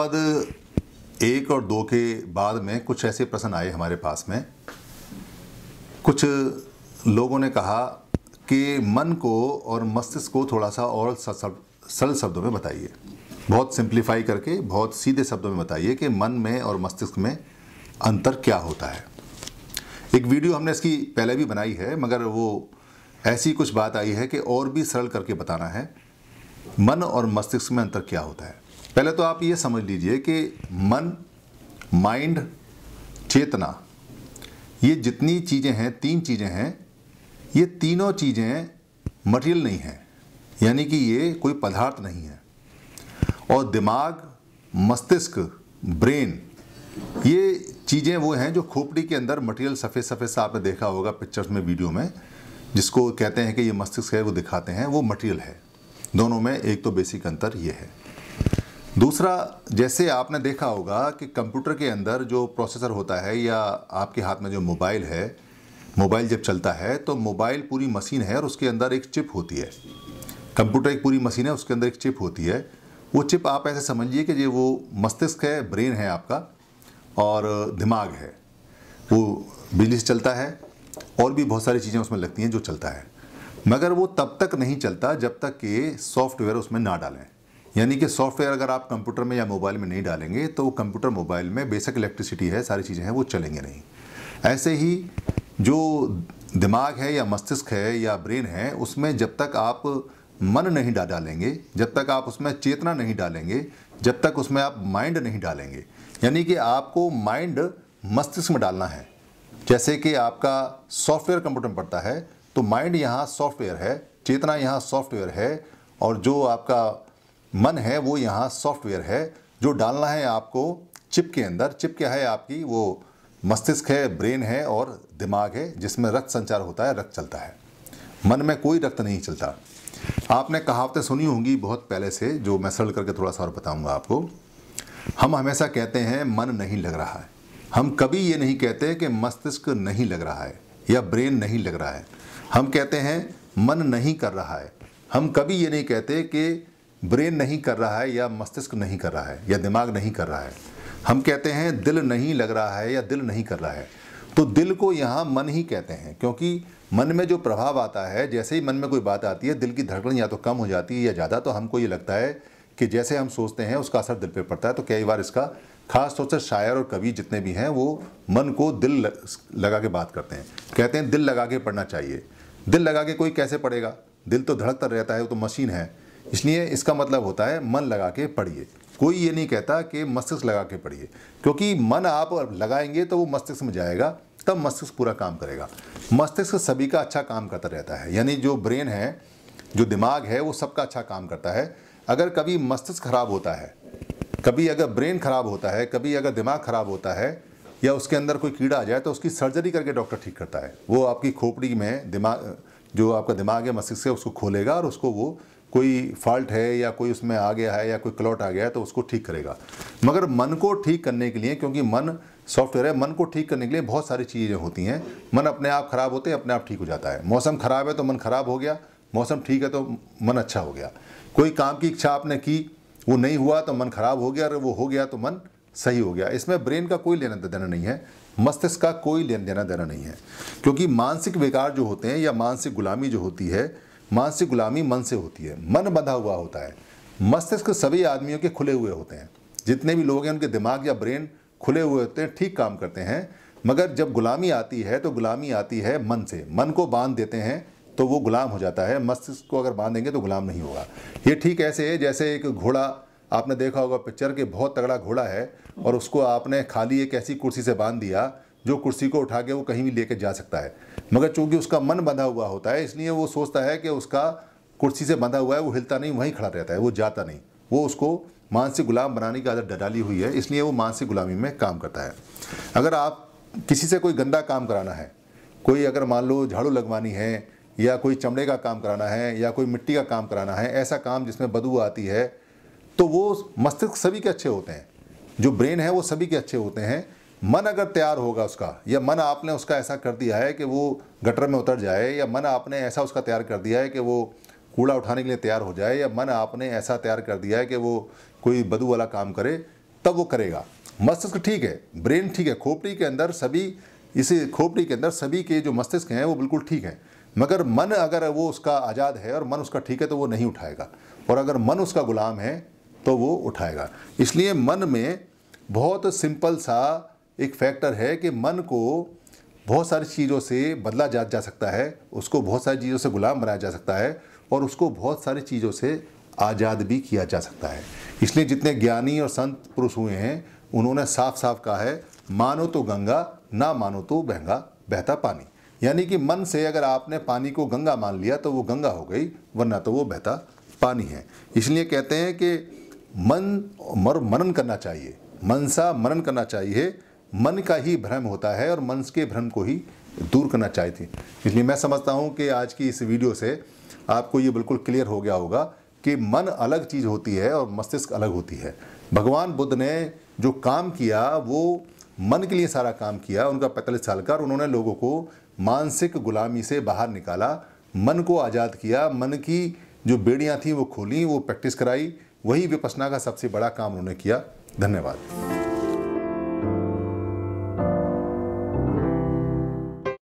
पद एक और दो के बाद में कुछ ऐसे प्रश्न आए हमारे पास में कुछ लोगों ने कहा कि मन को और मस्तिष्क को थोड़ा सा और सरल शब्दों में बताइए बहुत सिंप्लीफाई करके बहुत सीधे शब्दों में बताइए कि मन में और मस्तिष्क में अंतर क्या होता है एक वीडियो हमने इसकी पहले भी बनाई है मगर वो ऐसी कुछ बात आई है कि और भी सरल करके बताना है मन और मस्तिष्क में अंतर क्या होता है पहले तो आप ये समझ लीजिए कि मन माइंड चेतना ये जितनी चीज़ें हैं तीन चीज़ें हैं ये तीनों चीज़ें मटेरियल नहीं हैं यानी कि ये कोई पदार्थ नहीं है और दिमाग मस्तिष्क ब्रेन ये चीज़ें वो हैं जो खोपड़ी के अंदर मटेरियल सफ़ेद सफ़ेद सा आपने देखा होगा पिक्चर्स में वीडियो में जिसको कहते हैं कि ये मस्तिष्क है वो दिखाते हैं वो मटेरियल है दोनों में एक तो बेसिक अंतर ये है दूसरा जैसे आपने देखा होगा कि कंप्यूटर के अंदर जो प्रोसेसर होता है या आपके हाथ में जो मोबाइल है मोबाइल जब चलता है तो मोबाइल पूरी मशीन है और उसके अंदर एक चिप होती है कंप्यूटर एक पूरी मशीन है उसके अंदर एक चिप होती है वो चिप आप ऐसे समझिए कि ये वो मस्तिष्क है ब्रेन है आपका और दिमाग है वो बिजली से चलता है और भी बहुत सारी चीज़ें उसमें लगती हैं जो चलता है मगर वो तब तक नहीं चलता जब तक कि सॉफ्टवेयर उसमें ना डालें यानी कि सॉफ्टवेयर अगर आप कंप्यूटर में या मोबाइल में नहीं डालेंगे तो कंप्यूटर मोबाइल में बेसिक इलेक्ट्रिसिटी है सारी चीज़ें हैं वो चलेंगे नहीं ऐसे ही जो दिमाग है या मस्तिष्क है या ब्रेन है उसमें जब तक आप मन नहीं डालेंगे जब तक आप उसमें चेतना नहीं डालेंगे जब तक उसमें आप माइंड नहीं डालेंगे यानी कि आपको माइंड मस्तिष्क में डालना है जैसे कि आपका सॉफ्टवेयर कंप्यूटर में पड़ता है तो माइंड यहाँ सॉफ्टवेयर है चेतना यहाँ सॉफ्टवेयर है और जो आपका मन है वो यहाँ सॉफ्टवेयर है जो डालना है आपको चिप के अंदर चिप क्या है आपकी वो मस्तिष्क है ब्रेन है और दिमाग है जिसमें रक्त संचार होता है रक्त चलता है मन में कोई रक्त नहीं चलता आपने कहावतें सुनी होंगी बहुत पहले से जो मैं सरल करके थोड़ा सा और बताऊंगा आपको हम हमेशा कहते हैं मन नहीं लग रहा है हम कभी ये नहीं कहते कि मस्तिष्क नहीं लग रहा है या ब्रेन नहीं लग रहा है हम कहते हैं मन नहीं कर रहा है हम कभी ये नहीं कहते कि ब्रेन नहीं कर रहा है या मस्तिष्क नहीं कर रहा है या दिमाग नहीं कर रहा है हम कहते हैं दिल नहीं लग रहा है या दिल नहीं कर रहा है तो दिल को यहाँ मन ही कहते हैं क्योंकि मन में जो प्रभाव आता है जैसे ही मन में कोई बात आती है दिल की धड़कन या तो कम हो जाती है या ज़्यादा तो हमको ये लगता है कि जैसे हम सोचते हैं उसका असर दिल पर पड़ता है तो कई बार इसका खास तौर से शायर और कवि जितने भी हैं वो मन को दिल लगा के बात करते हैं कहते हैं दिल लगा के पढ़ना चाहिए दिल लगा के कोई कैसे पढ़ेगा दिल तो धड़कता रहता है वो तो मशीन है इसलिए इसका मतलब होता है मन लगा के पढ़िए कोई ये नहीं कहता कि मस्तिष्क लगा के पढ़िए क्योंकि मन आप लगाएंगे तो वो मस्तिष्क में जाएगा तब मस्तिष्क पूरा काम करेगा मस्तिष्क सभी का अच्छा काम करता रहता है यानी जो ब्रेन है जो दिमाग है वो सबका अच्छा काम करता है अगर कभी मस्तिष्क खराब होता है कभी अगर ब्रेन खराब होता है कभी अगर दिमाग खराब होता है या उसके अंदर कोई कीड़ा आ जाए तो उसकी सर्जरी करके डॉक्टर ठीक करता है वो आपकी खोपड़ी में दिमाग जो आपका दिमाग है मस्तिष्क है उसको खोलेगा और उसको वो कोई फॉल्ट है या कोई उसमें आ गया है या कोई क्लॉट आ गया है तो उसको ठीक करेगा मगर मन को ठीक करने के लिए क्योंकि मन सॉफ्टवेयर है मन को ठीक करने के लिए बहुत सारी चीज़ें होती हैं मन अपने आप ख़राब होते हैं अपने आप ठीक हो जाता है मौसम ख़राब है तो मन ख़राब हो गया मौसम ठीक है तो मन अच्छा हो गया कोई काम की इच्छा आपने की वो नहीं हुआ तो मन ख़राब हो गया और वो हो गया तो मन सही हो गया इसमें ब्रेन का कोई लेना देना नहीं है मस्तिष्क का कोई लेना देना देना नहीं है क्योंकि मानसिक विकार जो होते हैं या मानसिक गुलामी जो होती है मानसिक गुलामी मन से होती है मन बंधा हुआ होता है मस्तिष्क सभी आदमियों के खुले हुए होते हैं जितने भी लोग हैं उनके दिमाग या ब्रेन खुले हुए होते हैं ठीक काम करते हैं मगर जब गुलामी आती है तो गुलामी आती है मन से मन को बांध देते हैं तो वो गुलाम हो जाता है मस्तिष्क को अगर बांधेंगे तो गुलाम नहीं होगा ये ठीक ऐसे है जैसे एक घोड़ा आपने देखा होगा पिक्चर के बहुत तगड़ा घोड़ा है और उसको आपने खाली एक ऐसी कुर्सी से बांध दिया जो कुर्सी को उठा के वो कहीं भी लेके जा सकता है मगर चूंकि उसका मन बंधा हुआ होता है इसलिए वो सोचता है कि उसका कुर्सी से बंधा हुआ है वो हिलता नहीं वहीं खड़ा रहता है वो जाता नहीं वो उसको मानसिक गुलाम बनाने की आदत डाली हुई है इसलिए वो मानसिक गुलामी में काम करता है अगर आप किसी से कोई गंदा काम कराना है कोई अगर मान लो झाड़ू लगवानी है या कोई चमड़े का काम कराना है या कोई मिट्टी का काम कराना है ऐसा काम जिसमें बदबू आती है तो वो मस्तिष्क सभी के अच्छे होते हैं जो ब्रेन है वो सभी के अच्छे होते हैं मन अगर तैयार होगा उसका या मन आपने उसका ऐसा कर दिया है कि वो गटर में उतर जाए या मन आपने ऐसा उसका तैयार कर दिया है कि वो कूड़ा उठाने के लिए तैयार हो जाए या मन आपने ऐसा तैयार कर दिया है कि वो कोई बदू वाला काम करे तब वो करेगा मस्तिष्क ठीक है ब्रेन ठीक है खोपड़ी के अंदर सभी इसी खोपड़ी के अंदर सभी के जो मस्तिष्क हैं वो बिल्कुल ठीक है मगर मन अगर वो उसका आज़ाद है और मन उसका ठीक है तो वो नहीं उठाएगा और अगर मन उसका गुलाम है तो वो उठाएगा इसलिए मन में बहुत सिंपल सा एक फैक्टर है कि मन को बहुत सारी चीज़ों से बदला जा जा सकता है उसको बहुत सारी चीज़ों से गुलाम बनाया जा सकता है और उसको बहुत सारी चीज़ों से आज़ाद भी किया जा सकता है इसलिए जितने ज्ञानी और संत पुरुष हुए हैं उन्होंने साफ साफ कहा है मानो तो गंगा ना मानो तो बहंगा बहता पानी यानी कि मन से अगर आपने पानी को गंगा मान लिया तो वो गंगा हो गई वरना तो वो बहता पानी है इसलिए कहते हैं कि मन मर मनन करना चाहिए मनसा मनन करना चाहिए मन का ही भ्रम होता है और मन के भ्रम को ही दूर करना चाहिए इसलिए मैं समझता हूँ कि आज की इस वीडियो से आपको ये बिल्कुल क्लियर हो गया होगा कि मन अलग चीज़ होती है और मस्तिष्क अलग होती है भगवान बुद्ध ने जो काम किया वो मन के लिए सारा काम किया उनका पैंतालीस साल का उन्होंने लोगों को मानसिक गुलामी से बाहर निकाला मन को आज़ाद किया मन की जो बेड़ियाँ थीं वो खोली वो प्रैक्टिस कराई वही विपसना का सबसे बड़ा काम उन्होंने किया धन्यवाद